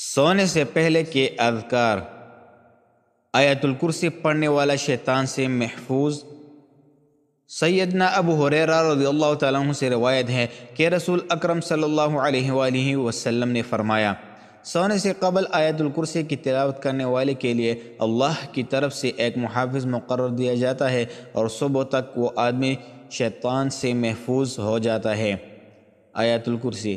سونے سے پہلے کے اذکار آیت الکرسی پڑھنے والا شیطان سے محفوظ سیدنا ابو حریرہ رضی اللہ تعالیٰ عنہ سے روایت ہے کہ رسول اکرم صلی اللہ علیہ وآلہ وسلم نے فرمایا سونے سے قبل آیت الکرسی کی تلاوت کرنے والے کے لیے اللہ کی طرف سے ایک محافظ مقرر دیا جاتا ہے اور صبح تک وہ آدمی شیطان سے محفوظ ہو جاتا ہے آیت الکرسی